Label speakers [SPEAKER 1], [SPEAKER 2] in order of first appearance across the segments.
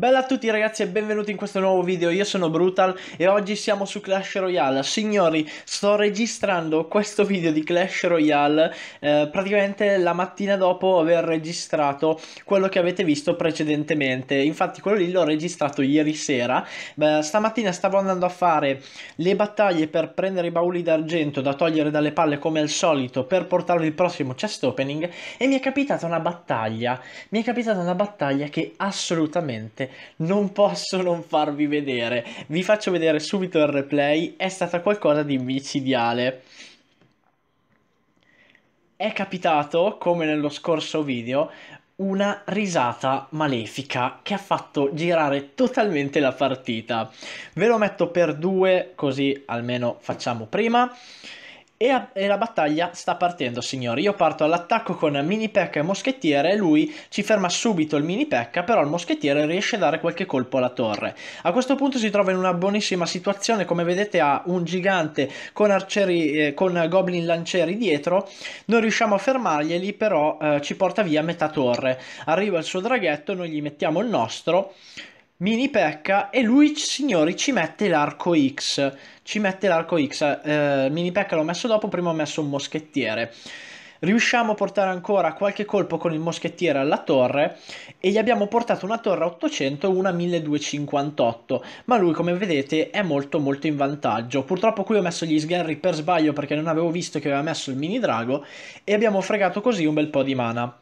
[SPEAKER 1] Bella a tutti ragazzi e benvenuti in questo nuovo video, io sono Brutal e oggi siamo su Clash Royale Signori, sto registrando questo video di Clash Royale eh, praticamente la mattina dopo aver registrato quello che avete visto precedentemente Infatti quello lì l'ho registrato ieri sera Beh, Stamattina stavo andando a fare le battaglie per prendere i bauli d'argento da togliere dalle palle come al solito Per portarvi il prossimo chest opening e mi è capitata una battaglia Mi è capitata una battaglia che assolutamente non posso non farvi vedere. Vi faccio vedere subito il replay, è stata qualcosa di micidiale. È capitato, come nello scorso video, una risata malefica che ha fatto girare totalmente la partita. Ve lo metto per due, così almeno facciamo prima. E, a- e, la battaglia sta partendo, signori. Io parto all'attacco con mini pecca e moschettiere. Lui ci ferma subito il mini pecca, però il moschettiere riesce a dare qualche colpo alla torre. A questo punto si trova in una buonissima situazione. Come vedete, ha un gigante con, arcieri, eh, con goblin lancieri dietro. Non riusciamo a fermarglieli, però eh, ci porta via metà torre. Arriva il suo draghetto, noi gli mettiamo il nostro mini pecca e lui signori ci mette l'arco X ci mette l'arco X eh, mini pecca l'ho messo dopo prima ho messo un moschettiere riusciamo a portare ancora qualche colpo con il moschettiere alla torre e gli abbiamo portato una torre 800 e una 1258 ma lui come vedete è molto molto in vantaggio purtroppo qui ho messo gli sgherri per sbaglio perché non avevo visto che aveva messo il mini drago e abbiamo fregato così un bel po' di mana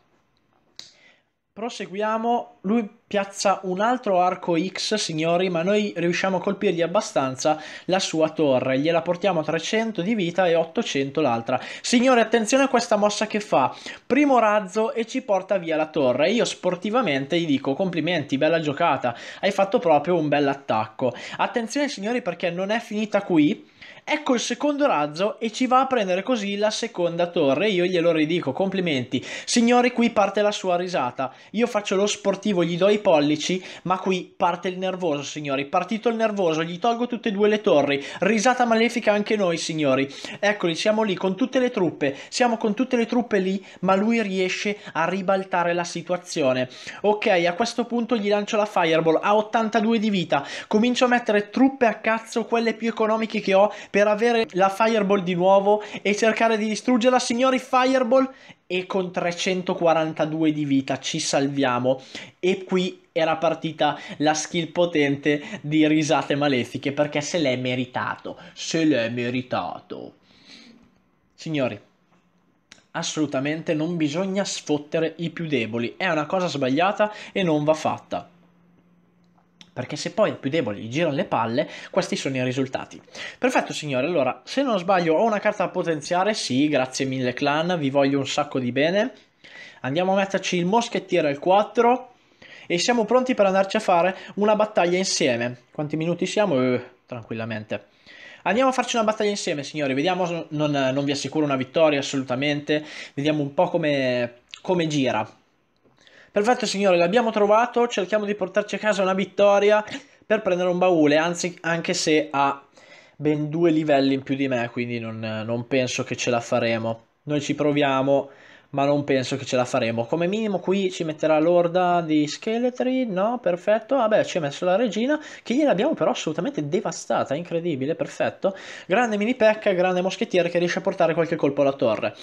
[SPEAKER 1] Proseguiamo, lui piazza un altro arco X, signori, ma noi riusciamo a colpirgli abbastanza la sua torre. Gliela portiamo a 300 di vita e 800 l'altra. Signori, attenzione a questa mossa che fa. Primo razzo e ci porta via la torre. Io sportivamente gli dico complimenti, bella giocata. Hai fatto proprio un bell'attacco. Attenzione, signori, perché non è finita qui Ecco il secondo razzo e ci va a prendere così la seconda torre. Io glielo ridico, complimenti. Signori, qui parte la sua risata. Io faccio lo sportivo, gli do i pollici, ma qui parte il nervoso, signori. Partito il nervoso, gli tolgo tutte e due le torri. Risata malefica anche noi, signori. Eccoli, siamo lì con tutte le truppe. Siamo con tutte le truppe lì, ma lui riesce a ribaltare la situazione. Ok, a questo punto gli lancio la Fireball. Ha 82 di vita. Comincio a mettere truppe a cazzo, quelle più economiche che ho, per avere la Fireball di nuovo e cercare di distruggerla. Signori, Fireball! E con 342 di vita ci salviamo. E qui era partita la skill potente di risate malefiche perché se l'è meritato. Se l'è meritato. Signori, assolutamente non bisogna sfottere i più deboli. È una cosa sbagliata e non va fatta perché se poi i più deboli gli girano le palle, questi sono i risultati. Perfetto signore, allora, se non sbaglio ho una carta da potenziare, sì, grazie mille clan, vi voglio un sacco di bene. Andiamo a metterci il moschettiere al 4 e siamo pronti per andarci a fare una battaglia insieme. Quanti minuti siamo? Eh, tranquillamente. Andiamo a farci una battaglia insieme, signori. Vediamo, non, non vi assicuro una vittoria assolutamente. Vediamo un po' come, come gira. Perfetto signore, l'abbiamo trovato, cerchiamo di portarci a casa una vittoria per prendere un baule, anzi anche se ha ben due livelli in più di me, quindi non, non penso che ce la faremo. Noi ci proviamo ma non penso che ce la faremo. Come minimo qui ci metterà l'orda di scheletri, no, perfetto. Vabbè, ah, ci ha messo la regina, che gliel'abbiamo però assolutamente devastata, incredibile, perfetto. Grande mini pecca, grande moschettiere che riesce a portare qualche colpo alla torre.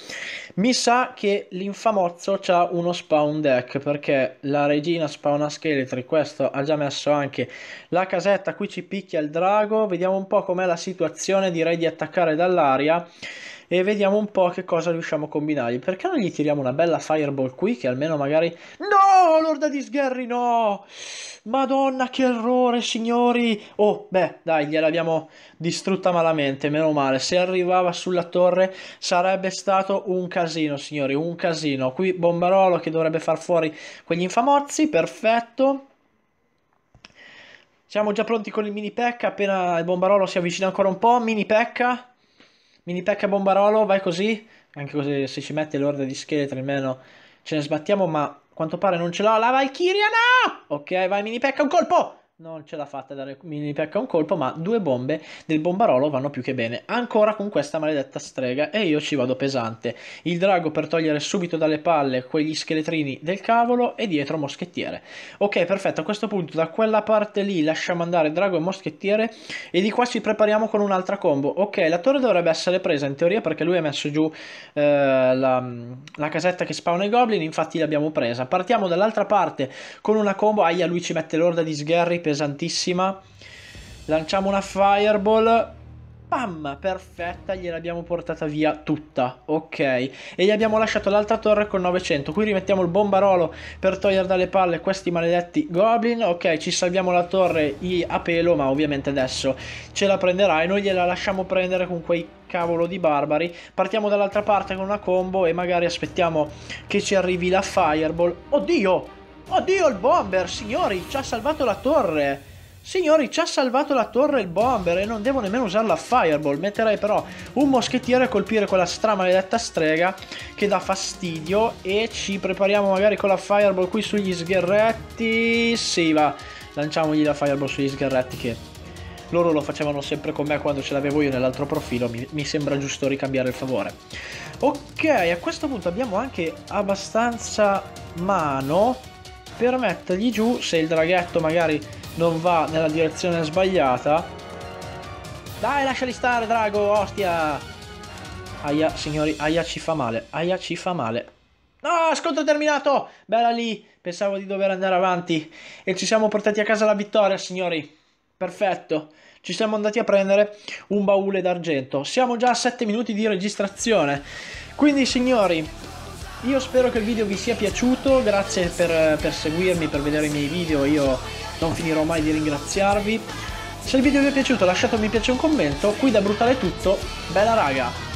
[SPEAKER 1] Mi sa che l'infamozzo ha uno spawn deck, perché la regina spawna scheletri, questo ha già messo anche la casetta, qui ci picchia il drago, vediamo un po' com'è la situazione, direi di attaccare dall'aria e vediamo un po' che cosa riusciamo a combinare. Perché non gli tiriamo una bella fireball qui che almeno magari... No, Lorda di Sgherri, no! Madonna, che errore, signori! Oh, beh, dai, gliel'abbiamo distrutta malamente, meno male. Se arrivava sulla torre sarebbe stato un casino, signori, un casino. Qui Bombarolo che dovrebbe far fuori quegli infamozzi, perfetto. Siamo già pronti con il mini pecca, appena il bombarolo si avvicina ancora un po', mini pecca, Mini pack a bombarolo, vai così. Anche così se ci mette l'orda di scheletri almeno ce ne sbattiamo, ma a quanto pare non ce l'ho. La Valkyria no! Ok, vai mini pack, un colpo! non ce l'ha fatta dare mini minipecca un colpo, ma due bombe del bombarolo vanno più che bene. Ancora con questa maledetta strega e io ci vado pesante. Il drago per togliere subito dalle palle quegli scheletrini del cavolo e dietro moschettiere. Ok, perfetto, a questo punto da quella parte lì lasciamo andare drago e moschettiere e di qua ci prepariamo con un'altra combo. Ok, la torre dovrebbe essere presa in teoria perché lui ha messo giù eh, la, la, casetta che spawna i goblin, infatti l'abbiamo presa. Partiamo dall'altra parte con una combo, aia lui ci mette l'orda di sgherri per pesantissima. Lanciamo una fireball. Bam, perfetta, gliel'abbiamo portata via tutta, ok. E gli abbiamo lasciato l'altra torre con 900. Qui rimettiamo il bombarolo per togliere dalle palle questi maledetti goblin. Ok, ci salviamo la torre a pelo, ma ovviamente adesso ce la prenderà e noi gliela lasciamo prendere con quei cavolo di barbari. Partiamo dall'altra parte con una combo e magari aspettiamo che ci arrivi la fireball. Oddio! Oddio il bomber, signori, ci ha salvato la torre. Signori, ci ha salvato la torre il bomber e non devo nemmeno usare la fireball. Metterei però un moschettiere a colpire quella stramaledetta strega che dà fastidio e ci prepariamo magari con la fireball qui sugli sgherretti. Sì, va. Lanciamogli la fireball sugli sgherretti che loro lo facevano sempre con me quando ce l'avevo io nell'altro profilo, mi, mi, sembra giusto ricambiare il favore. Ok, a questo punto abbiamo anche abbastanza mano per mettergli giù se il draghetto magari non va nella direzione sbagliata dai lasciali stare drago ostia aia signori aia ci fa male aia ci fa male no scontro terminato bella lì pensavo di dover andare avanti e ci siamo portati a casa la vittoria signori perfetto ci siamo andati a prendere un baule d'argento siamo già a 7 minuti di registrazione quindi signori io spero che il video vi sia piaciuto, grazie per, per seguirmi, per vedere i miei video, io non finirò mai di ringraziarvi. Se il video vi è piaciuto lasciate un mi piace e un commento, qui da Brutale è tutto, bella raga!